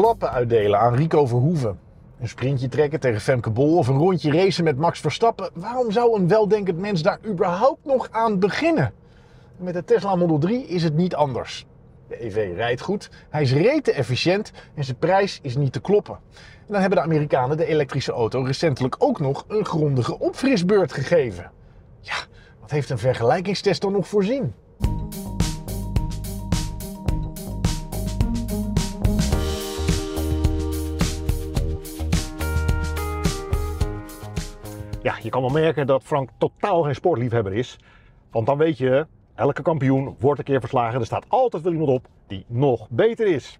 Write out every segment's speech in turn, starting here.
klappen uitdelen aan Rico Verhoeven. Een sprintje trekken tegen Femke Bol of een rondje racen met Max Verstappen. Waarom zou een weldenkend mens daar überhaupt nog aan beginnen? Met de Tesla Model 3 is het niet anders. De EV rijdt goed, hij is rete efficiënt en zijn prijs is niet te kloppen. En dan hebben de Amerikanen de elektrische auto recentelijk ook nog een grondige opfrisbeurt gegeven. Ja, wat heeft een vergelijkingstest dan nog voorzien? Ja, je kan wel merken dat Frank totaal geen sportliefhebber is. Want dan weet je, elke kampioen wordt een keer verslagen. Er staat altijd wel iemand op die nog beter is.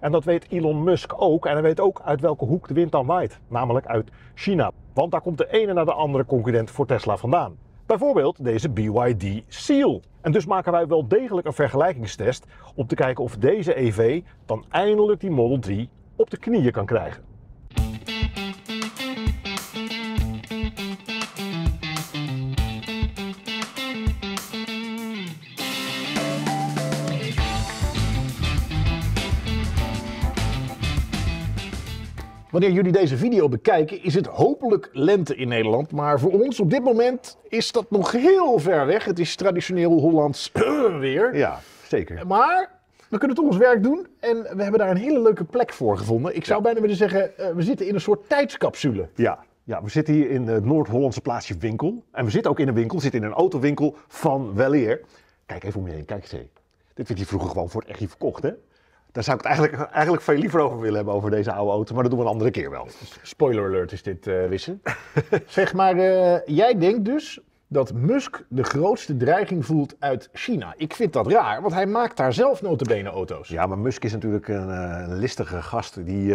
En dat weet Elon Musk ook. En hij weet ook uit welke hoek de wind dan waait. Namelijk uit China. Want daar komt de ene naar de andere concurrent voor Tesla vandaan. Bijvoorbeeld deze BYD Seal. En dus maken wij wel degelijk een vergelijkingstest om te kijken of deze EV dan eindelijk die Model 3 op de knieën kan krijgen. Wanneer jullie deze video bekijken is het hopelijk lente in Nederland. Maar voor ons op dit moment is dat nog heel ver weg. Het is traditioneel Hollands weer. Ja, zeker. Maar we kunnen toch ons werk doen. En we hebben daar een hele leuke plek voor gevonden. Ik zou bijna willen zeggen, eh, we zitten in een soort tijdscapsule. Ja. Ja, we zitten hier in het Noord-Hollandse plaatsje Winkel. En we zitten ook in een winkel, zitten in een autowinkel van Weleer. Kijk even om je heen, kijk eens Dit werd hier vroeger gewoon voor het echt verkocht, hè? Daar zou ik het eigenlijk, eigenlijk veel liever over willen hebben over deze oude auto, maar dat doen we een andere keer wel. Spoiler alert is dit, uh, eh, Wissen. zeg maar, eh, jij denkt dus dat Musk de grootste dreiging voelt uit China. Ik vind dat raar, want hij maakt daar zelf notabene auto's. Ja, maar Musk is natuurlijk een eh, listige gast die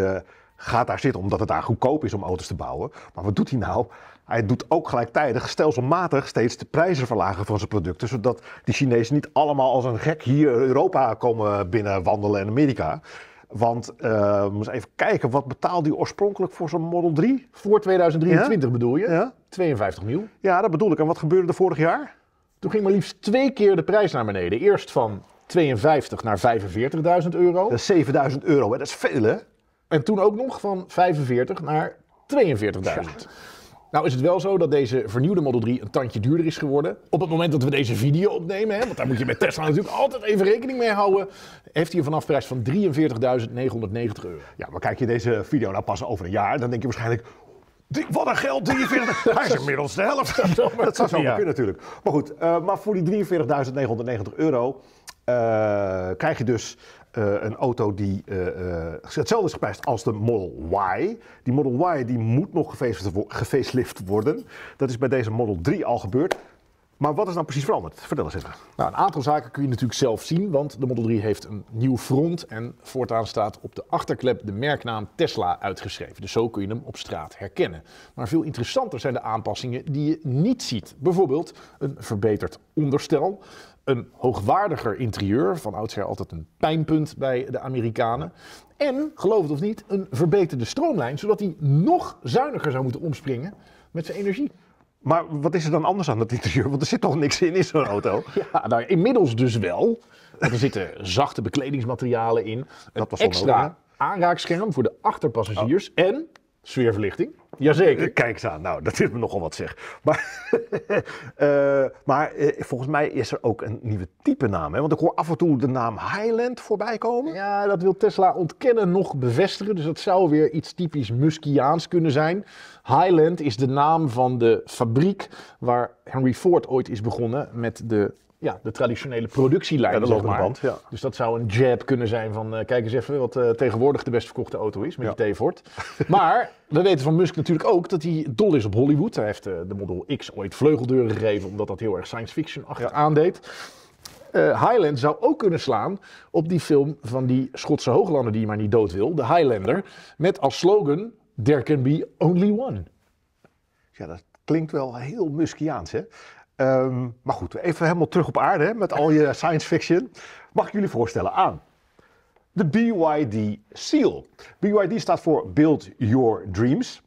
gaat daar zitten omdat het daar goedkoop is om auto's te bouwen. Maar wat doet hij nou? Hij doet ook gelijktijdig stelselmatig steeds de prijzen verlagen van zijn producten, zodat die Chinezen niet allemaal als een gek hier Europa komen binnenwandelen en Amerika. Want uh, eens even kijken, wat betaalde hij oorspronkelijk voor zo'n Model 3? Voor 2023 bedoel je? 52 miljoen. Ja, dat bedoel ik. En wat gebeurde er vorig jaar? Toen ging maar liefst twee keer de prijs naar beneden. Eerst van 52 naar 45.000 euro. Dat is 7.000 euro, hè? dat is veel hè? En toen ook nog van 45 naar 42.000. Nou is het wel zo dat deze vernieuwde Model 3 een tandje duurder is geworden. Op het moment dat we deze video opnemen, hè, want daar moet je met Tesla natuurlijk altijd even rekening mee houden, heeft hij een vanafprijs van 43.990 euro. Ja, maar kijk je deze video nou pas over een jaar, dan denk je waarschijnlijk, wat een geld, 43. Hij is inmiddels de helft. Dat zou zo kunnen natuurlijk. Maar goed, eh, maar voor die 43.990 euro eh, krijg je dus eh, een auto die eh, eh, hetzelfde is geprijsd als de Model Y. Die Model Y die moet nog gefacelift worden. Dat is bij deze Model 3 al gebeurd. Maar wat is nou precies veranderd? Vertel eens even. Nou, een aantal zaken kun je natuurlijk zelf zien, want de Model 3 heeft een nieuw front en voortaan staat op de achterklep de merknaam Tesla uitgeschreven. Dus zo kun je hem op straat herkennen. Maar veel interessanter zijn de aanpassingen die je niet ziet. Bijvoorbeeld een verbeterd onderstel, een hoogwaardiger interieur, van oudsher altijd een pijnpunt bij de Amerikanen. En, geloof het of niet, een verbeterde stroomlijn, zodat hij nog zuiniger zou moeten omspringen met zijn energie. Maar wat is er dan anders aan dat interieur? Want er zit toch niks in, in zo'n auto? ja, nou, inmiddels dus wel. er zitten zachte bekledingsmaterialen in. dat was extra aanraakscherm voor de achterpassagiers. Oh. En sfeerverlichting. Jazeker. Eh, kijk eens aan, nou, dat is me nogal wat zeg. Maar, eh, maar eh, volgens mij is er ook een nieuwe type naam. Hè? Want ik hoor af en toe de naam Highland voorbij komen. Ja, dat wil Tesla ontkennen nog bevestigen. Dus dat zou weer iets typisch Muskiaans kunnen zijn. Highland is de naam van de fabriek waar Henry Ford ooit is begonnen met de ja, de traditionele productielijn. Ja, de band, ja. Dus dat zou een jab kunnen zijn van, uh, kijk eens even wat eh, tegenwoordig de best verkochte auto is, met ja. die T-Ford. maar we weten van Musk natuurlijk ook dat hij dol is op Hollywood. Hij heeft eh, de Model X ooit vleugeldeuren gegeven, omdat dat heel erg science fiction achter aandeed. Highland zou ook kunnen slaan op die film van die Schotse hooglander die maar niet dood wil, de Highlander, met als slogan, there can be only one. Ja, dat, klinkt wel heel Muskiaans, hè? Ehm, maar goed, even helemaal terug op aarde hè, met al je science fiction. Mag ik jullie voorstellen aan de BYD Seal. BYD staat voor Build Your Dreams.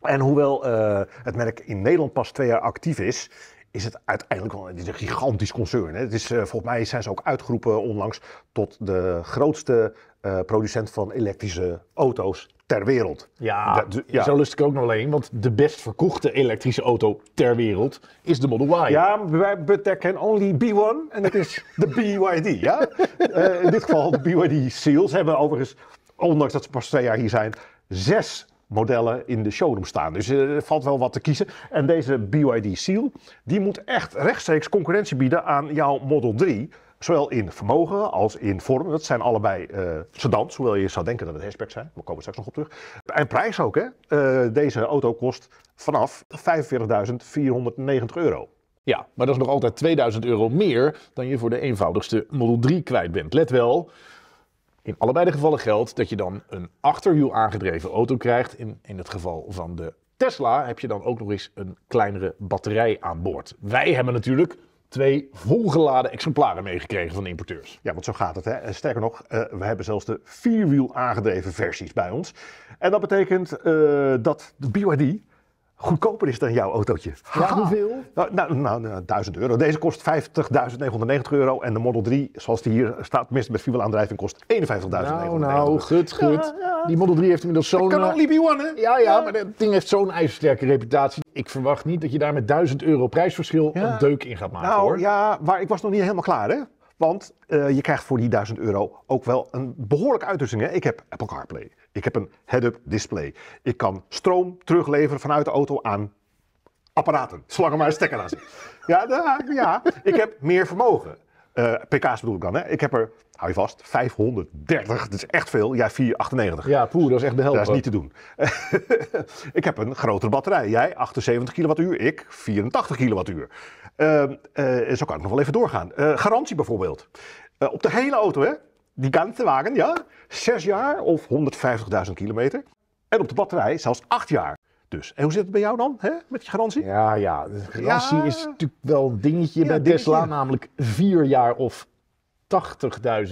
En hoewel eh, het merk in Nederland pas twee jaar actief is, is het uiteindelijk wel een gigantisch concern. Hè? Het is, eh, volgens mij zijn ze ook uitgeroepen onlangs tot de grootste eh, producent van elektrische auto's ter wereld. Ja, zo lust ik ook nog alleen, want de best verkochte elektrische auto ter wereld is de Model Y. Ja, but there can only b one en dat is de BYD. Ja? Eh, in dit geval de BYD Seals hebben overigens, ondanks dat ze pas twee jaar hier zijn, zes modellen in de showroom staan. Dus eh, er valt wel wat te kiezen. En deze BYD Seal, die moet echt rechtstreeks concurrentie bieden aan jouw Model 3. Zowel in vermogen als in vorm. Dat zijn allebei uh, sedans, hoewel je zou denken dat het hatchbacks zijn. We komen straks nog op terug. En prijs ook, hè. Eh, deze auto kost vanaf 45.490 euro. Ja, maar dat is nog altijd 2000 euro meer dan je voor de eenvoudigste Model 3 kwijt bent. Let wel, in allebei de gevallen geldt dat je dan een achterwiel aangedreven auto krijgt. In, in het geval van de Tesla heb je dan ook nog eens een kleinere batterij aan boord. Wij hebben natuurlijk twee volgeladen exemplaren meegekregen van de importeurs. Ja, want zo gaat het. Hè? Eh, sterker nog, eh, we hebben zelfs de vierwiel aangedreven versies bij ons. En dat betekent eh, dat de BYD goedkoper is dan jouw autootje. hoeveel? Nou, nou, nou, 1000 nou, euro. Deze kost 50.990 euro. En de Model 3, zoals die hier staat, tenminste met vierwielaandrijving, kost 51.990 Nou, nou, goed, gut. Die Model 3 heeft inmiddels zo'n... kan eh, only be one, hè? Ja, ja, maar dat ding heeft zo'n ijzersterke reputatie. Ik verwacht niet dat je daar met 1000 euro prijsverschil een deuk in gaat maken, nou, hoor. Nou ja, maar ik was nog niet helemaal klaar, hè? Want eh, je krijgt voor die 1000 euro ook wel een behoorlijke uitrusting. Hè? Ik heb Apple CarPlay. Ik heb een head-up display. Ik kan stroom terugleveren vanuit de auto aan apparaten. Zolang er maar een stekker aan zit. Ja, ja, ik heb meer vermogen. Eh, pk's bedoel ik dan, hè? Ik heb er, hou je vast, 530. Dat is echt veel. Jij 498. Ja, poeh, dat is echt de helft. Dat is niet te doen. ik heb een grotere batterij. Jij 78 kilowattuur, ik 84 kilowattuur. Uh, uh, zo kan ik nog wel even doorgaan. Eh, garantie bijvoorbeeld. op de hele auto, hè? Die ganze wagen, ja. zes jaar of 150.000 kilometer. En op de batterij zelfs 8 jaar dus. En hoe zit het bij jou dan, hè? met je garantie? Ja, ja. garantie is natuurlijk wel een dingetje bij Tesla, namelijk vier jaar of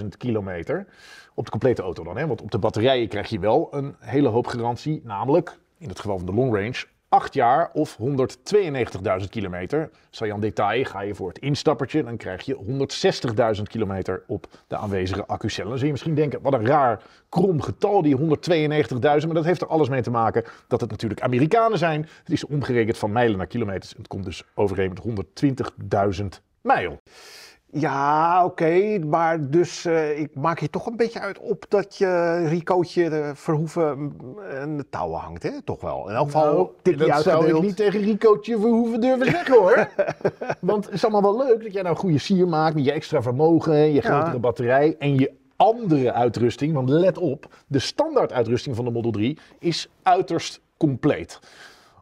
80.000 kilometer. Op de complete auto dan, hè? want op de batterijen krijg je wel een hele hoop garantie, namelijk in het geval van de long range 8 jaar of 192.000 kilometer. Zal je aan detail, ga je voor het instappertje, dan krijg je 160.000 kilometer op de aanwezige accucellen. Dan zul je misschien denken, wat een raar krom getal die 192.000, maar dat heeft er alles mee te maken dat het natuurlijk Amerikanen zijn. Het is omgerekend van mijlen naar kilometers het komt dus overeen met 120.000 mijl. Ja, oké, maar dus eh, ik maak je toch een beetje uit op dat je Ricootje Verhoeven mm, en eh, de touwen hangt, hè? Toch wel. In elk geval nou, tip je uit zou ik niet tegen Ricootje Verhoeven durven zeggen, hoor. Want het is allemaal wel leuk dat jij nou goede sier maakt met je extra vermogen, je grotere batterij en je andere uitrusting. Want let op, de standaarduitrusting van de Model 3 is uiterst compleet.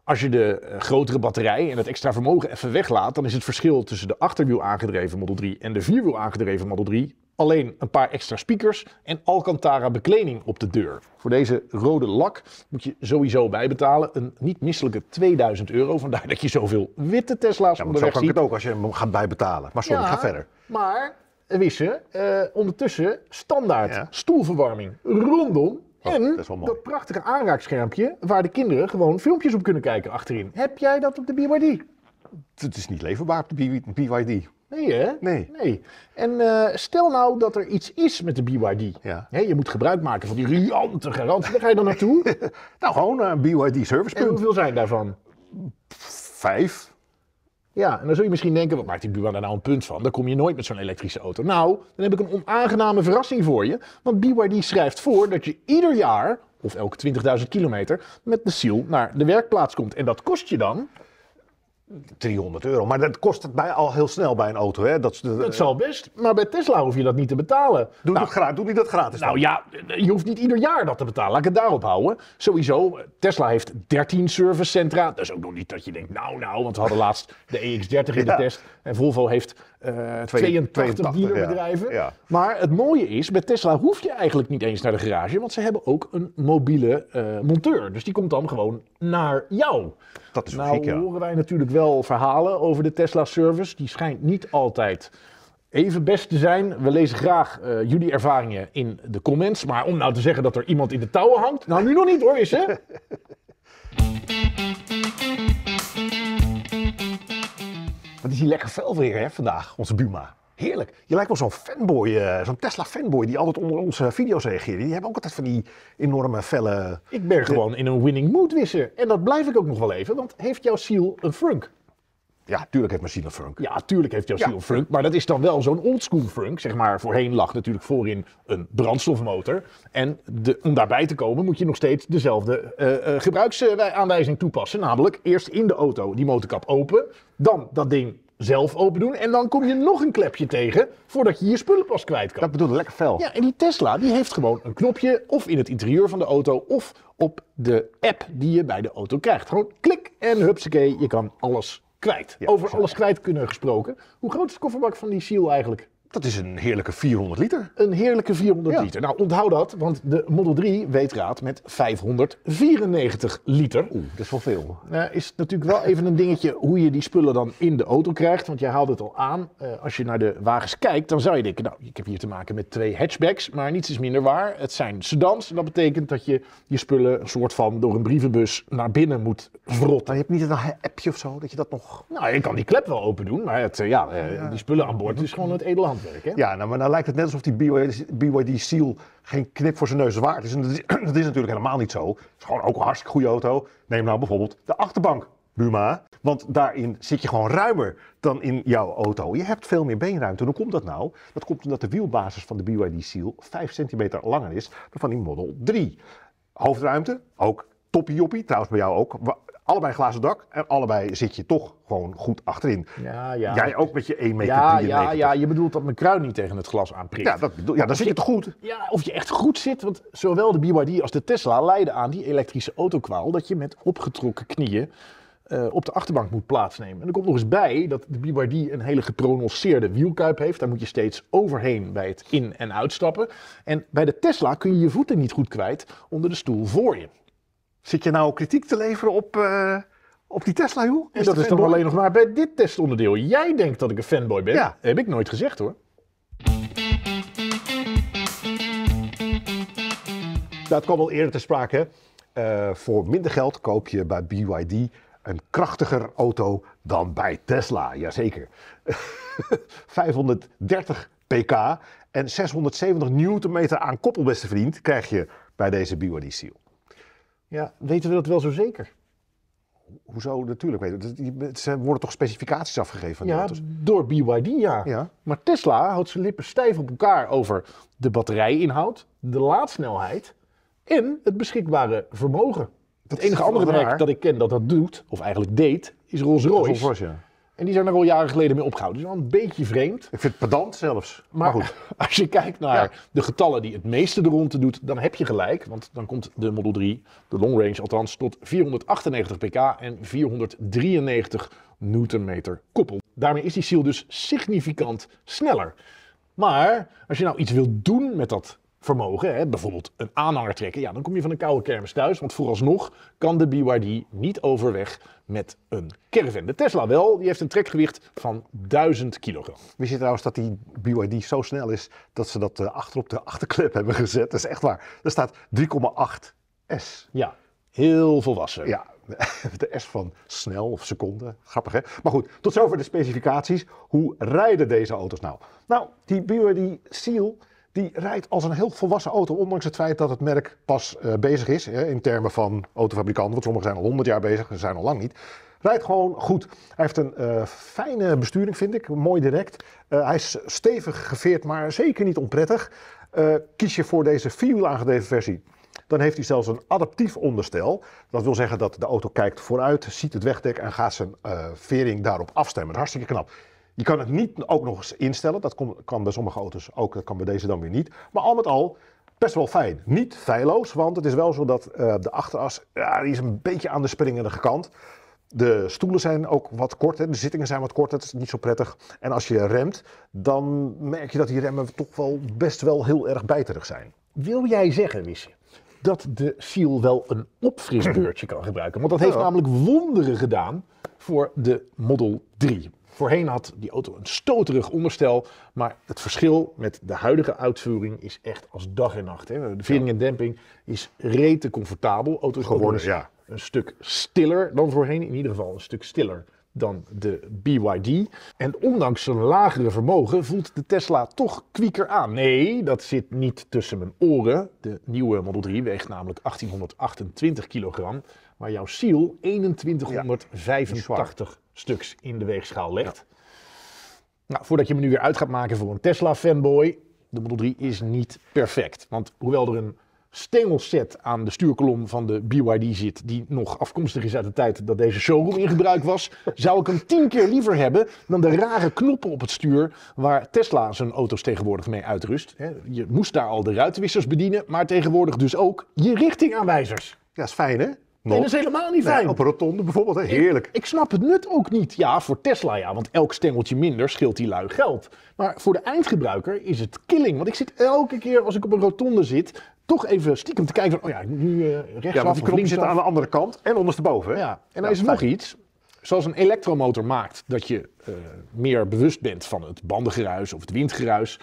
Als je de eh, grotere batterij en het extra vermogen even weglaat, dan is het verschil tussen de achterwiel aangedreven Model 3 en de vierwiel aangedreven Model 3 alleen een paar extra speakers en Alcantara bekleding op de deur. Voor deze rode lak moet je sowieso bijbetalen een niet misselijke 2000 euro. Vandaar dat je zoveel witte Tesla's ja, onderweg zo kan ik het ook als je hem gaat bijbetalen. Maar sorry, ga verder. Maar, eh, wisse, uh, eh, ondertussen standaard stoelverwarming rondom Oh, en dat, prachtige aanraakschermpje waar de kinderen gewoon filmpjes op kunnen kijken achterin. Heb jij dat op de BYD? Het is niet leverbaar op de BYD. Nee, hè? Nee. nee. En eh, stel nou dat er iets is met de BYD. Ja. je moet gebruik maken van die riante garantie. Waar ga je dan naartoe? nou, gewoon een BYD servicepunt. En hoeveel zijn daarvan? Vijf. Ja, en dan zul je misschien denken, wat maakt die buurman daar nou een punt van? Dan kom je nooit met zo'n elektrische auto. Nou, dan heb ik een onaangename verrassing voor je. Want BYD schrijft voor dat je ieder jaar, of elke 20.000 kilometer, met de ziel naar de werkplaats komt. En dat kost je dan 300 euro. Maar dat kost het bij, al heel snel bij een auto. Hè? Dat, de, dat zal best, maar bij Tesla hoef je dat niet te betalen. Doe, nou, dat, die dat gratis? Nou ja, eh, je hoeft niet ieder jaar dat te betalen. Laat ik het daarop houden. Sowieso, Tesla heeft 13 servicecentra. Dat is ook nog niet dat je denkt, nou, nou, want we hadden laatst de EX30 in de test. En Volvo heeft uh, eh, 82, dealerbedrijven. Maar het mooie is, bij Tesla hoef je eigenlijk niet eens naar de garage, want ze hebben ook een mobiele eh, monteur. Dus die komt dan gewoon naar jou. Dat is nou, horen wij natuurlijk wel verhalen over de Tesla-service. Die schijnt niet altijd even best te zijn. We lezen graag eh, jullie ervaringen in de comments. Maar om nou te zeggen dat er iemand in de touwen hangt, nou nu nog niet hoor, is hè? Wat is die lekker vel weer hè, vandaag, onze Buma. Heerlijk. Je lijkt wel zo'n fanboy, eh, zo'n Tesla fanboy die altijd onder onze video's reageert. Die hebben ook altijd van die enorme felle... Ik ben gewoon in een winning mood, Wisser. En dat blijf ik ook nog wel even, want heeft jouw ziel een frunk? Ja, tuurlijk heeft Marcelo Funk. Ja, tuurlijk heeft Marcelo ja. Funk. Maar dat is dan wel zo'n oldschool Funk. Zeg maar, voorheen lag natuurlijk voorin een brandstofmotor. En om daarbij te komen moet je nog steeds dezelfde eh, eh, gebruiksaanwijzing toepassen. Namelijk eerst in de auto die motorkap open. Dan dat ding zelf open doen. En dan kom je nog een klepje tegen voordat je je spullen pas kwijt kan. Dat bedoelde lekker fel. Ja, en die Tesla die heeft gewoon een knopje of in het interieur van de auto of op de app die je bij de auto krijgt. Gewoon klik en hupsakee, je kan alles kwijt. Over alles kwijt kunnen gesproken. Hoe groot is de kofferbak van die shiel eigenlijk? Dat is een heerlijke 400 liter. Een heerlijke 400 liter. Nou, onthoud dat, want de Model 3 weet raad met 594 liter. Oeh, dat is wel veel. Nou, is natuurlijk wel even een dingetje hoe je die spullen dan in de auto krijgt. Want jij haalt het al aan. Eh, als je naar de wagens kijkt, dan zou je denken, nou, ik heb hier te maken met twee hatchbacks. Maar niets is minder waar. Het zijn sedans. En dat betekent dat je je spullen een soort van door een brievenbus naar binnen moet vrotten. je hebt niet een appje of zo, dat je dat nog... Nou, je kan die klep wel open doen. Maar het, eh, eh, ja, die spullen aan boord is gewoon het edelhand. Ja, nou, maar dan nou lijkt het net alsof die BYD, BYD Seal geen knip voor zijn neus waard is. En dat is, dat is natuurlijk helemaal niet zo. Het is gewoon ook een hartstikke goede auto. Neem nou bijvoorbeeld de achterbank. Buma. Want daarin zit je gewoon ruimer dan in jouw auto. Je hebt veel meer beenruimte. Hoe komt dat nou? Dat komt omdat de wielbasis van de BYD Seal 5 centimeter langer is dan van die Model 3. Hoofdruimte, ook toppie joppie. Trouwens bij jou ook allebei glazen dak en allebei zit je toch gewoon goed achterin. Ja, ja. Jij ook met je 1 meter ja, ja, ja, je bedoelt dat mijn kruin niet tegen het glas aanprikt. Ja, dat ja dan zit het goed. Ja, of je echt goed zit, want zowel de BYD als de Tesla leiden aan die elektrische autokwaal dat je met opgetrokken knieën eh, op de achterbank moet plaatsnemen. En er komt nog eens bij dat de BYD een hele geprononceerde wielkuip heeft. Daar moet je steeds overheen bij het in- en uitstappen. En bij de Tesla kun je je voeten niet goed kwijt onder de stoel voor je. Zit je nou kritiek te leveren op, eh, op die Tesla, joh? en dat is dan alleen nog maar bij dit testonderdeel. Jij denkt dat ik een fanboy ben. Ja. Heb ik nooit gezegd hoor. Dat kwam al eerder te sprake. Uh, voor minder geld koop je bij BYD een krachtiger auto dan bij Tesla. Jazeker. 530 pk en 670 newtonmeter aan koppel, beste vriend, krijg je bij deze BYD Seal. Ja, weten we dat wel zo zeker? Hoezo? Natuurlijk weten Ze worden toch specificaties afgegeven van die ja, door BYD ja. Maar Tesla houdt zijn lippen stijf op elkaar over de batterijinhoud, de laadsnelheid en het beschikbare vermogen. het enige andere merk dat ik ken dat dat doet, of eigenlijk deed, is Rolls-Royce. En die zijn er al jaren geleden mee opgehouden. Dus wel een beetje vreemd. Ik vind het pedant zelfs. Maar, goed. als je kijkt naar de getallen die het meeste de ronde doet, dan heb je gelijk. Want dan komt de Model 3, de long range althans, tot 498 pk en 493 newtonmeter koppel. Daarmee is die ziel dus significant sneller. Maar als je nou iets wilt doen met dat vermogen, hè, bijvoorbeeld een aanhanger trekken, ja, dan kom je van een koude kermis thuis. Want vooralsnog kan de BYD niet overweg met een caravan. De Tesla wel, die heeft een trekgewicht van 1000 kilogram. We je trouwens dat die BYD zo snel is dat ze dat eh, achterop de achterklep hebben gezet? Dat is echt waar. Er staat 3,8 S. Ja, heel volwassen. Ja, de S van snel of seconde. Grappig hè? Maar goed, tot zover de specificaties. Hoe rijden deze auto's nou? Nou, die BYD Seal die rijdt als een heel volwassen auto, ondanks het feit dat het merk pas eh, bezig is hè, in termen van autofabrikanten. Want sommigen zijn al 100 jaar bezig, ze zijn al lang niet. Rijdt gewoon goed. Hij heeft een eh, fijne besturing, vind ik. Mooi direct. Eh, hij is stevig geveerd, maar zeker niet onprettig. kies je voor deze vierwiel versie, dan heeft hij zelfs een adaptief onderstel. Dat wil zeggen dat de auto kijkt vooruit, ziet het wegdek en gaat zijn vering daarop afstemmen. hartstikke knap. Je kan het niet ook nog eens instellen. Dat kan bij sommige auto's ook, dat kan bij deze dan weer niet. Maar al met al best wel fijn. Niet feilloos, want het is wel zo dat eh, de achteras ja, die is een beetje aan de springende kant. De stoelen zijn ook wat korter, de zittingen zijn wat korter, dat is niet zo prettig. En als je remt, dan merk je dat die remmen toch wel best wel heel erg bijterig zijn. Wil jij zeggen, Missie, dat de Seal wel een opfrisbeurtje kan gebruiken? Want dat heeft namelijk wonderen gedaan voor de Model 3. Voorheen had die auto een stoterig onderstel, maar het verschil met de huidige uitvoering is echt als dag en nacht. Hè. De vering en demping is rete comfortabel. Auto is geworden, ja. een stuk stiller dan voorheen, in ieder geval een stuk stiller dan de BYD. En ondanks zijn lagere vermogen voelt de Tesla toch kwieker aan. Nee, dat zit niet tussen mijn oren. De nieuwe Model 3 weegt namelijk 1828 kilogram, maar jouw Seal 2185 stuks in de weegschaal legt. Nou, voordat je me nu weer uit gaat maken voor een Tesla-fanboy, de Model 3 is niet perfect. Want hoewel er een stengelset aan de stuurkolom van de BYD zit, die nog afkomstig is uit de tijd dat deze showroom in gebruik was, zou ik hem tien keer liever hebben dan de rare knoppen op het stuur waar Tesla zijn auto's tegenwoordig mee uitrust. Je moest daar al de ruitenwissers bedienen, maar tegenwoordig dus ook je richtingaanwijzers. Ja, is fijn hè? dat is helemaal niet fijn. Nee, op rotonde bijvoorbeeld, hè? heerlijk. Ik, snap het nut ook niet, ja, voor Tesla ja, want elk stengeltje minder scheelt die lui geld. Maar voor de eindgebruiker is het killing, want ik zit elke keer als ik op een rotonde zit, toch even stiekem te kijken van, oh ja, nu uh, rechtsaf Ja, want die knop zit aan de andere kant en ondersteboven. Ja, en nou, er is nog iets. Zoals een elektromotor maakt dat je eh, meer bewust bent van het bandengeruis of het windgeruis,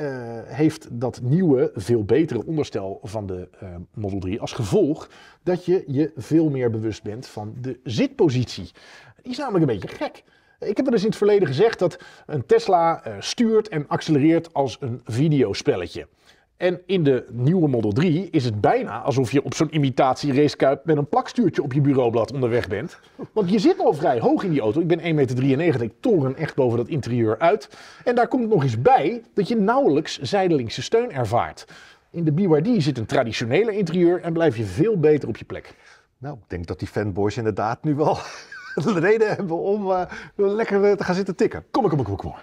eh, heeft dat nieuwe, veel betere onderstel van de eh, Model 3 als gevolg dat je je veel meer bewust bent van de zitpositie. Die is namelijk een beetje gek. Ik heb er eens in het verleden gezegd dat een Tesla eh, stuurt en accelereert als een videospelletje. En in de nieuwe Model 3 is het bijna alsof je op zo'n imitatie racekuip met een plakstuurtje op je bureaublad onderweg bent. Want je zit al vrij hoog in die auto. Ik ben 1,93 meter, ik toren echt boven dat interieur uit. En daar komt nog eens bij dat je nauwelijks zijdelingse steun ervaart. In de BYD zit een traditionele interieur en blijf je veel beter op je plek. Nou, ik denk dat die fanboys inderdaad nu wel de reden hebben om eh, lekker eh, te gaan zitten tikken. Kom, kom, kom, kom. kom.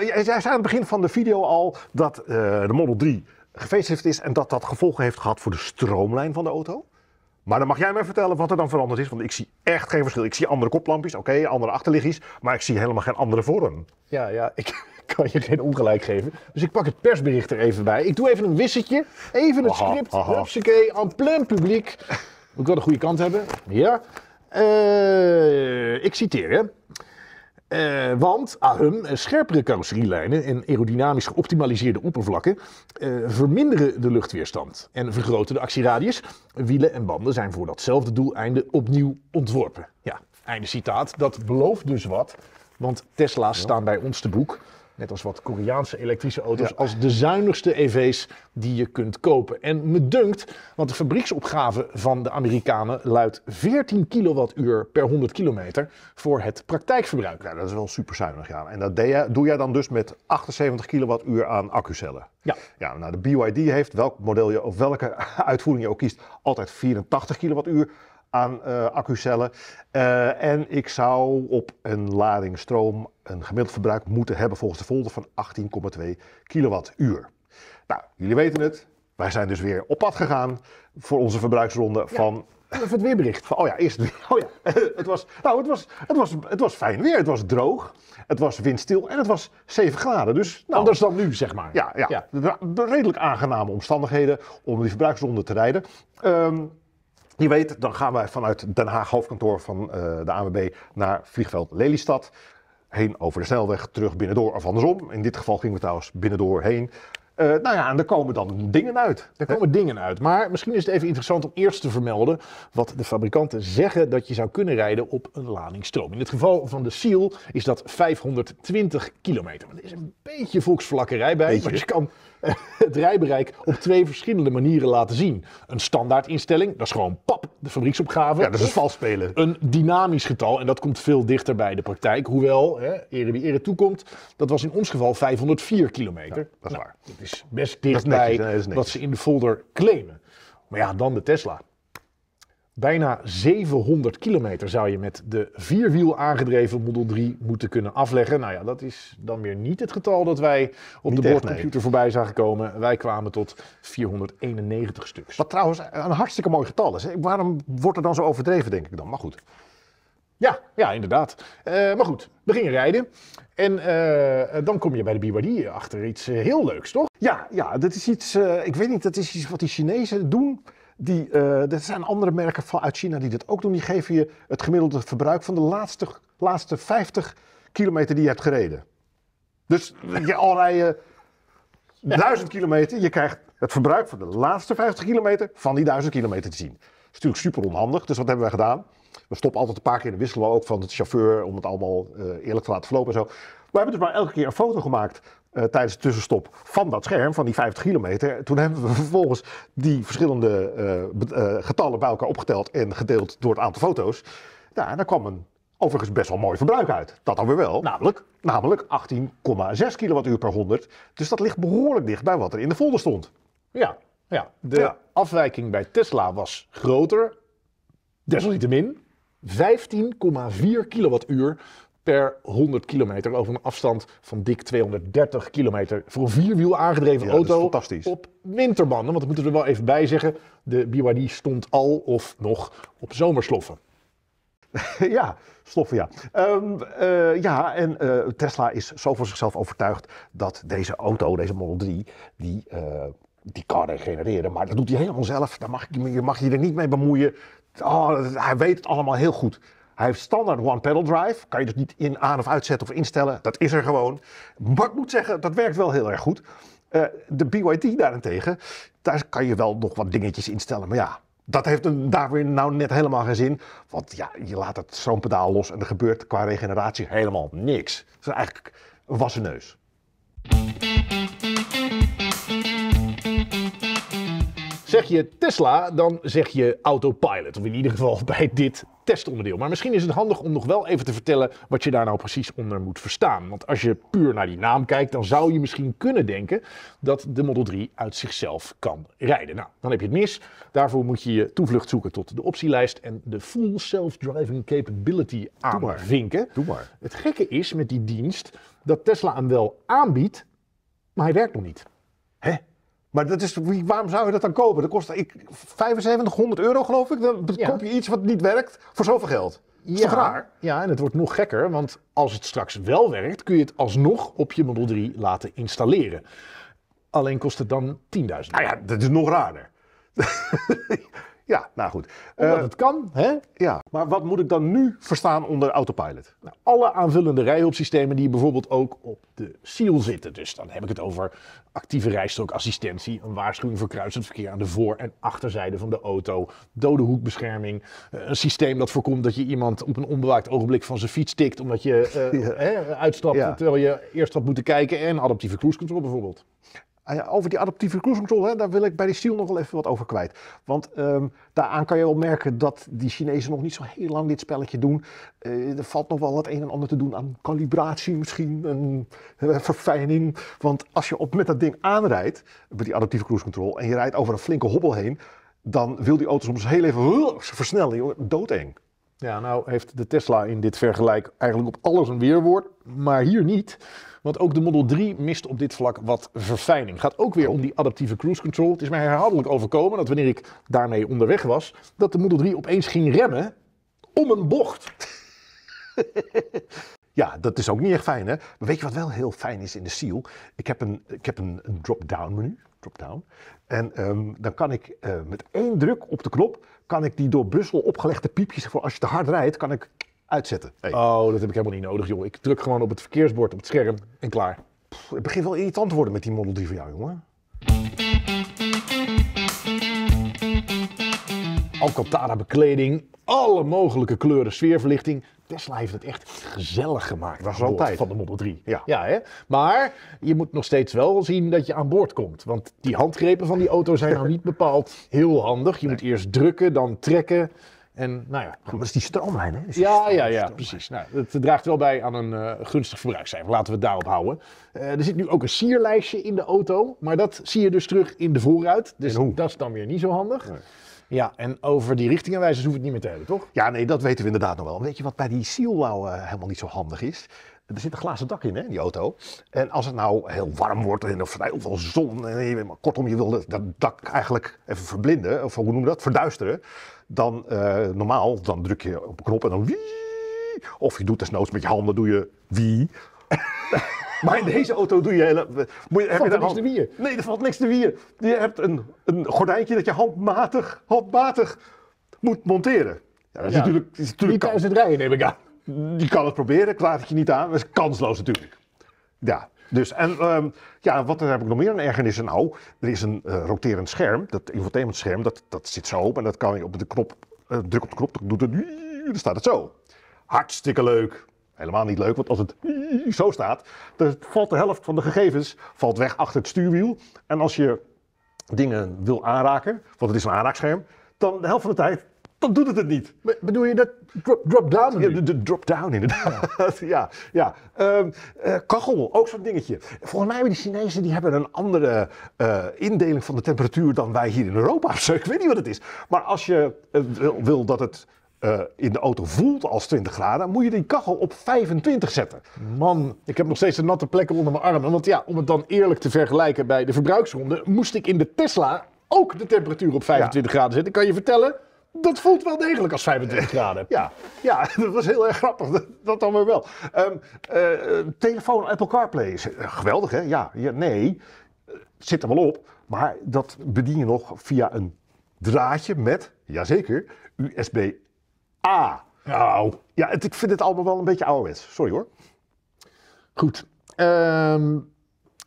Eh, jij zei aan het begin van de video al dat eh, de Model 3 heeft is en dat dat gevolgen heeft gehad voor de stroomlijn van de auto. Maar dan mag jij mij vertellen wat er dan veranderd is, want ik zie echt geen verschil. Ik zie andere koplampjes, oké, andere achterliggies, maar ik zie helemaal geen andere vorm. Ja, ja, ik kan je geen ongelijk geven. Dus ik pak het persbericht er even bij. Ik doe even een wisseltje, even het script, hupsakee, en plein publiek. Ik wel de goede kant hebben. Ja. Eh, ik citeer, hè. Eh, want ahem, eh, scherpere carrosserielijnen en aerodynamisch geoptimaliseerde oppervlakken eh, verminderen de luchtweerstand en vergroten de actieradius. Wielen en banden zijn voor datzelfde doeleinde opnieuw ontworpen. Ja, einde citaat. Dat belooft dus wat, want Tesla's staan bij ons te boek net als wat Koreaanse elektrische auto's, als de zuinigste EV's die je kunt kopen. En me dunkt, want de fabrieksopgave van de Amerikanen luidt 14 kilowattuur per 100 kilometer voor het praktijkverbruik. Ja, dat is wel superzuinig, ja. En dat doe jij dan dus met 78 kilowattuur aan accucellen. Ja. ja nou, de BYD heeft, welk model je, of welke uitvoering je ook kiest, altijd 84 kilowattuur aan eh, accucellen. Eh, en ik zou op een lading stroom een gemiddeld verbruik moeten hebben volgens de folder van 18,2 kilowattuur. Nou, jullie weten het. Wij zijn dus weer op pad gegaan voor onze verbruiksronde van Even het weerbericht. Van, oh ja, eerst het Oh ja, het was, nou, het, was, het, was, het was fijn weer. Het was droog. Het was windstil en het was 7 graden. Dus, nou, Anders dan nu, zeg maar. Ja, ja, ja. redelijk aangename omstandigheden om die verbruiksronde te rijden. Ehm, je weet, dan gaan wij vanuit Den Haag, hoofdkantoor van eh, de ANWB, naar vliegveld Lelystad. Heen over de snelweg, terug binnendoor of andersom. In dit geval gingen we trouwens binnendoor heen. Uh, nou ja, en er komen dan dingen uit. Er komen dingen uit. Maar misschien is het even interessant om eerst te vermelden wat de fabrikanten zeggen dat je zou kunnen rijden op een ladingstroom. In het geval van de Seal is dat 520 kilometer. Er is een beetje volksvlakkerij bij, maar je kan het rijbereik op twee verschillende manieren laten zien. Een standaardinstelling, dat is gewoon pap, de fabrieksopgave. Ja, dat is vals spelen. Een dynamisch getal, en dat komt veel dichter bij de praktijk. Hoewel, ere wie ere toekomt, dat was in ons geval 504 kilometer. dat is waar. Nou, dat is best dichtbij wat ze in de folder claimen. Maar ja, dan de Tesla. Bijna 700 kilometer zou je met de vierwiel aangedreven Model 3 moeten kunnen afleggen. Nou ja, dat is dan weer niet het getal dat wij op de boordcomputer voorbij zagen komen. Wij kwamen tot 491 stuks. Wat trouwens een hartstikke mooi getal is. Waarom wordt er dan zo overdreven, denk ik dan? Maar goed. Ja, ja, inderdaad. Eh, maar goed, we gingen rijden. En eh, dan kom je bij de BYD achter iets eh, heel leuks, toch? Ja, ja dat is iets, ik weet niet, dat is iets wat die Chinezen doen. Die, eh, er zijn andere merken van, uit China die dat ook doen. Die geven je het gemiddelde verbruik van de laatste, laatste 50 kilometer die je hebt gereden. Dus je al je 1000 kilometer, je krijgt het verbruik van de laatste 50 kilometer van die 1000 kilometer te zien. Dat is natuurlijk super onhandig, dus wat hebben wij gedaan? we stoppen altijd een paar keer, in wisselen we ook van de chauffeur om het allemaal eh, eerlijk te laten verlopen en zo. We hebben dus maar elke keer een foto gemaakt eh, tijdens de tussenstop van dat scherm, van die 50 kilometer. Toen hebben we vervolgens die verschillende eh, getallen bij elkaar opgeteld en gedeeld door het aantal foto's. Nou, daar kwam een overigens best wel mooi verbruik uit. Dat dan weer wel. Namelijk? Namelijk 18,6 kilowattuur per 100. Dus dat ligt behoorlijk dicht bij wat er in de folder stond. Ja, ja. de afwijking bij Tesla was groter. Desalniettemin 15,4 kilowattuur per 100 kilometer over een afstand van dik 230 kilometer voor een vierwiel aangedreven auto op winterbanden. Want dat moeten we er wel even bij zeggen, de BYD stond al of nog op zomersloffen. ja, sloffen ja. Ehm, eh, ja, en eh, Tesla is zo voor zichzelf overtuigd dat deze auto, deze Model 3, die... Uh, die kan genereren, maar dat doet hij helemaal zelf. Daar mag, je mag je er niet mee bemoeien. Oh, hij weet het allemaal heel goed. Hij heeft standaard one pedal drive. Kan je dus niet in, aan of uitzetten of instellen. Dat is er gewoon. Maar ik moet zeggen, dat werkt wel heel erg goed. Eh, de BYD daarentegen, daar kan je wel nog wat dingetjes instellen. Maar ja, dat heeft een, daar weer nou net helemaal geen zin. Want ja, je laat het stroompedaal los en er gebeurt qua regeneratie helemaal niks. Dat is eigenlijk een wassen neus. Zeg je Tesla, dan zeg je autopilot. Of in ieder geval bij dit testonderdeel. Maar misschien is het handig om nog wel even te vertellen wat je daar nou precies onder moet verstaan. Want als je puur naar die naam kijkt, dan zou je misschien kunnen denken dat de Model 3 uit zichzelf kan rijden. Nou, dan heb je het mis. Daarvoor moet je je toevlucht zoeken tot de optielijst en de Full Self-Driving Capability aanvinken. Doe maar. Doe maar. Het gekke is met die dienst dat Tesla hem wel aanbiedt, maar hij werkt nog niet. Hè? Maar dat is, waarom zou je dat dan kopen? Dat kost ik, 7500 euro, geloof ik. Dan koop je iets wat niet werkt voor zoveel geld. Dat ja, raar? Ja, en het wordt nog gekker, want als het straks wel werkt, kun je het alsnog op je Model 3 laten installeren. Alleen kost het dan 10.000. Nou ja, dat is nog raarder. Ja, nou goed. Dat eh, het kan, hè? Ja. Maar wat moet ik dan nu verstaan onder autopilot? Nou, alle aanvullende rijhulpsystemen die bijvoorbeeld ook op de seal zitten. Dus dan heb ik het over actieve rijstrookassistentie, een waarschuwing voor kruisend verkeer aan de voor- en achterzijde van de auto, dode hoekbescherming, eh, een systeem dat voorkomt dat je iemand op een onbewaakt ogenblik van zijn fiets tikt omdat je eh, hè, uitstapt terwijl je eerst had moeten kijken en adaptieve cruise control bijvoorbeeld. Ah over die adaptieve cruise control, hè, daar wil ik bij die Steel nog wel even wat over kwijt. Want ehm, daaraan kan je wel merken dat die Chinezen nog niet zo heel lang dit spelletje doen. Eh, er valt nog wel het een en ander te doen aan kalibratie misschien, een, eh, verfijning. Want als je op, met dat ding aanrijdt, met die adaptieve cruise control, en je rijdt over een flinke hobbel heen, dan wil die auto soms heel even versnellen, joh, doodeng. Ja, nou heeft de Tesla in dit vergelijk eigenlijk op alles een weerwoord, maar hier niet. Want ook de Model 3 mist op dit vlak wat verfijning. Gaat ook weer om die adaptieve cruise control. Het is mij herhaaldelijk overkomen dat wanneer ik daarmee onderweg was, dat de Model 3 opeens ging remmen om een bocht. Ja, dat is ook niet echt fijn, hè? Maar weet je wat wel heel fijn is in de Seal? Ik heb een, ik heb een, een drop-down menu. Drop-down. En ehm, dan kan ik eh, met één druk op de knop... kan ik die door Brussel opgelegde piepjes... voor als je te hard rijdt, kan ik uitzetten. Oh, dat heb ik helemaal niet nodig, joh. Ik druk gewoon op het verkeersbord, op het scherm en klaar. het begint wel irritant te worden met die Model 3 van jou, jongen. Alcantara bekleding, alle mogelijke kleuren, sfeerverlichting. Tesla heeft het echt gezellig gemaakt. Dat was altijd. Van de Model 3. Ja. ja hè? Maar je moet nog steeds wel zien dat je aan boord komt. Want die handgrepen van die auto zijn nou niet bepaald heel handig. Je moet eerst drukken, dan trekken. En nou ja. Dat is die stroomlijn, hè? ja, ja, ja, precies. Nou, het draagt wel bij aan een eh, gunstig verbruikscijfer. Laten we het daarop houden. Eh, er zit nu ook een sierlijstje in de auto. Maar dat zie je dus terug in de voorruit. Dus dat is dan weer niet zo handig. Ja, en over die richtingaanwijzers hoeven het niet meer te hebben, toch? Ja, nee, dat weten we inderdaad nog wel. Weet je wat bij die Sielblauw eh, helemaal niet zo handig is? Er zit een glazen dak in, hè, die auto. En als het nou heel warm wordt en of heel veel zon. En, kortom, je wil dat dak eigenlijk even verblinden. Of hoe noem je dat? Verduisteren dan eh, normaal, dan druk je op een knop en dan wie. Of je doet desnoods met je handen, doe je wie. maar in deze auto doe je hele. Moet je, heb je niks te wier? Nee, er valt niks te wier. Je hebt een, een gordijntje dat je handmatig, handmatig moet monteren. Ja, dat is natuurlijk. is natuurlijk het rijden, neem ik aan. Je kan het proberen, klaar het je niet aan, dat is kansloos natuurlijk. Ja, dus en ehm, ja, wat heb ik nog meer aan ergernis? Nou, er is een eh, roterend scherm, dat infotainmentscherm, dat, dat zit zo op en dat kan je op de knop, uh, druk op de knop, dan doet het, dan staat het zo. Hartstikke leuk. Helemaal niet leuk, want als het zo staat, dan valt de helft van de gegevens valt weg achter het stuurwiel. En als je dingen wil aanraken, want het is een aanraakscherm, dan de helft van de tijd dan doet het het niet. bedoel je dat drop-down? ja, de, drop-down inderdaad. Ja, ja. Ehm, eh, kachel, ook zo'n dingetje. Volgens mij hebben die Chinezen die hebben een andere eh, indeling van de temperatuur dan wij hier in Europa. Ik weet niet wat het is. Maar als je eh, wil, wil, dat het in de auto voelt als 20 graden, moet je die kachel op 25 zetten. Man, ik heb nog steeds een natte plekken onder mijn armen. Want ja, om het dan eerlijk te vergelijken bij de verbruiksronde, moest ik in de Tesla ook de temperatuur op 25 graden zetten. kan je vertellen, dat voelt wel degelijk als 25 graden. Ja, ja dat was heel erg grappig. Dat, dan weer wel. Um, uh, telefoon, Apple CarPlay is eh, geweldig, hè? Ja, ja nee. zit er wel op. Maar dat bedien je nog via een draadje met, jazeker, USB-A. Nou. Ja, ik vind het allemaal wel een beetje ouderwets. Sorry hoor. Goed. Ehm,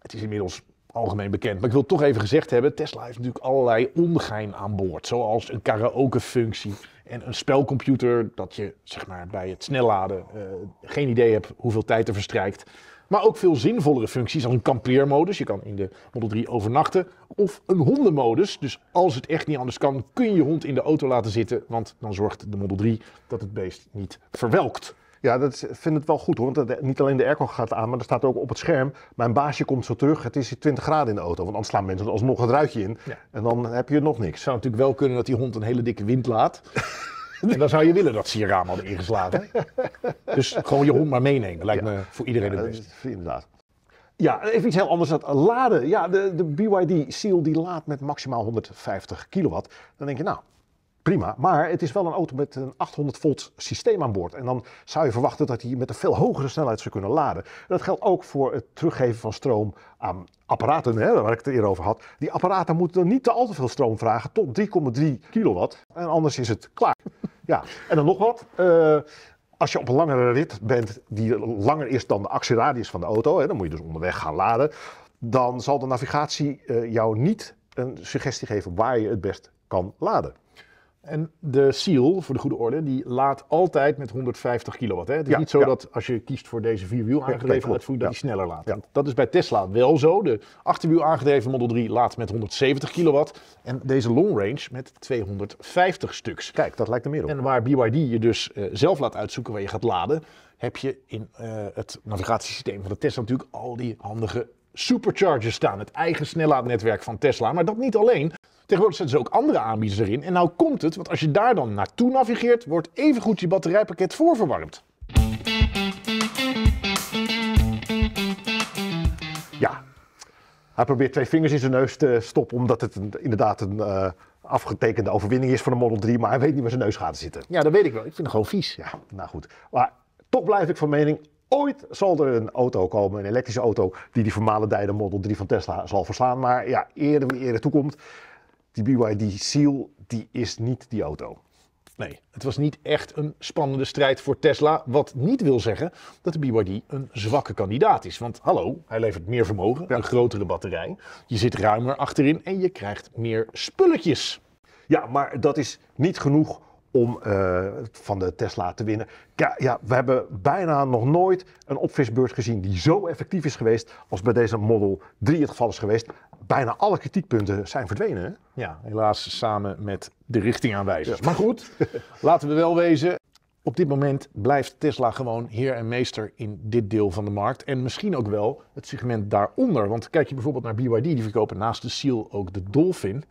het is inmiddels algemeen bekend. Maar ik wil toch even gezegd hebben, Tesla heeft natuurlijk allerlei ongein aan boord. Zoals een karaoke-functie en een spelcomputer dat je zeg maar, bij het snelladen eh, geen idee hebt hoeveel tijd er verstrijkt. Maar ook veel zinvollere functies als een kampeermodus. Je kan in de Model 3 overnachten. Of een hondenmodus. Dus als het echt niet anders kan, kun je je hond in de auto laten zitten. Want dan zorgt de Model 3 dat het beest niet verwelkt. Ja, dat vind het wel goed hoor. Want niet alleen de airco gaat aan, maar er staat ook op het scherm. Mijn baasje komt zo terug. Het is 20 graden in de auto. Want anders slaan mensen alsnog het ruitje in. En dan heb je nog niks. Het zou natuurlijk wel kunnen dat die hond een hele dikke wind laat. En dan zou je willen dat ze je raam hadden ingeslagen. dus gewoon je hond maar meenemen. Lijkt me voor iedereen het beste. Ja, inderdaad. Ja, even iets heel anders. Dat laden. Ja, de, de BYD Seal die laadt met maximaal 150 kilowatt. Dan denk je, nou, Prima, maar het is wel een auto met een 800 volt systeem aan boord. En dan zou je verwachten dat hij met een veel hogere snelheid zou kunnen laden. Dat geldt ook voor het teruggeven van stroom aan apparaten, hè, waar ik het eerder over had. Die apparaten moeten niet te al te veel stroom vragen, tot 3,3 kilowatt. En anders is het klaar. Ja, en dan nog wat. Eh, als je op een langere rit bent, die langer is dan de actieradius van de auto, hè, dan moet je dus onderweg gaan laden. Dan zal de navigatie eh, jou niet een suggestie geven waar je het best kan laden. En de Seal, voor de goede orde, die laat altijd met 150 kilowatt. Hè? Het is niet zo dat als je kiest voor deze vierwiel aangedreven ja, dat die sneller laat. Dat is bij Tesla wel zo. De achterwiel aangedreven Model 3 laat met 170 kilowatt. En deze long range met 250 stuks. Kijk, dat lijkt er middel. En waar BYD je dus eh, zelf laat uitzoeken waar je gaat laden, heb je in eh, het navigatiesysteem van de Tesla natuurlijk al die handige superchargers staan, het eigen snellaadnetwerk van Tesla. Maar dat niet alleen. Tegenwoordig zetten ze ook andere aanbieders erin. En nou komt het, want als je daar dan naartoe navigeert, wordt evengoed je batterijpakket voorverwarmd. Ja, hij probeert twee vingers in zijn neus te stoppen, omdat het inderdaad een eh, afgetekende overwinning is voor de Model 3, maar hij weet niet waar zijn neus gaat zitten. Ja, dat weet ik wel. Ik vind het gewoon vies. Ja, nou goed. Maar toch blijf ik van mening, Ooit zal er een auto komen, een elektrische auto, die die vermalendijde Model 3 van Tesla zal verslaan. Maar ja, eerder wie eerder toekomt, die BYD Seal, die is niet die auto. Nee, het was niet echt een spannende strijd voor Tesla. Wat niet wil zeggen dat de BYD een zwakke kandidaat is. Want hallo, hij levert meer vermogen, een grotere batterij. Je zit ruimer achterin en je krijgt meer spulletjes. Ja, maar dat is niet genoeg om eh, van de Tesla te winnen. Ja, ja, we hebben bijna nog nooit een opvisbeurt gezien die zo effectief is geweest als bij deze Model 3 het geval is geweest. Bijna alle kritiekpunten zijn verdwenen. Ja, helaas samen met de richtingaanwijzers. Maar goed, laten we wel wezen. Op dit moment blijft Tesla gewoon heer en meester in dit deel van de markt. En misschien ook wel het segment daaronder. Want kijk je bijvoorbeeld naar BYD, die verkopen naast de Seal ook de Dolphin.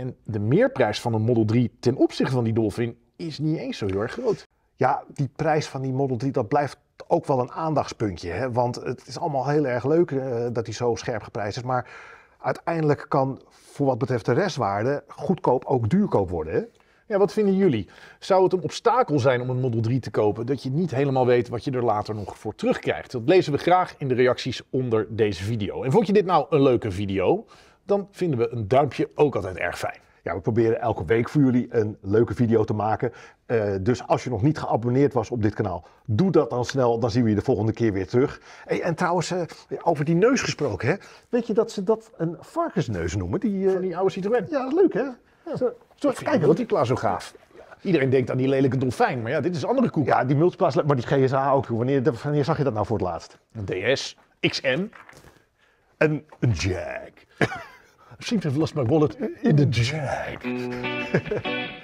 En de meerprijs van een Model 3 ten opzichte van die Dolphin is niet eens zo heel erg groot. Ja, die prijs van die Model 3, dat blijft ook wel een aandachtspuntje. Hè? Want het is allemaal heel erg leuk eh, dat hij zo scherp geprijsd is. Maar uiteindelijk kan, voor wat betreft de restwaarde, goedkoop ook duurkoop worden. Hè? Ja, wat vinden jullie? Zou het een obstakel zijn om een Model 3 te kopen dat je niet helemaal weet wat je er later nog voor terugkrijgt? Dat lezen we graag in de reacties onder deze video. En vond je dit nou een leuke video? dan vinden we een duimpje ook altijd erg fijn. Ja, we proberen elke week voor jullie een leuke video te maken. Eh, dus als je nog niet geabonneerd was op dit kanaal, doe dat dan snel. Dan zien we je de volgende keer weer terug. Hey, en trouwens, eh, over die neus gesproken, hè? weet je dat ze dat een varkensneus noemen? Die, eh, Van die oude Citroën. Ja, leuk hè? kijk wat die klaar zo gaaf. Iedereen denkt aan die lelijke dolfijn, maar ja, dit is een andere koek. Ja, die multiplaats, maar die GSA ook. Wanneer, wanneer zag je dat nou voor het laatst? Een DS, XM en een Jag. I seem to have lost my wallet in the jag.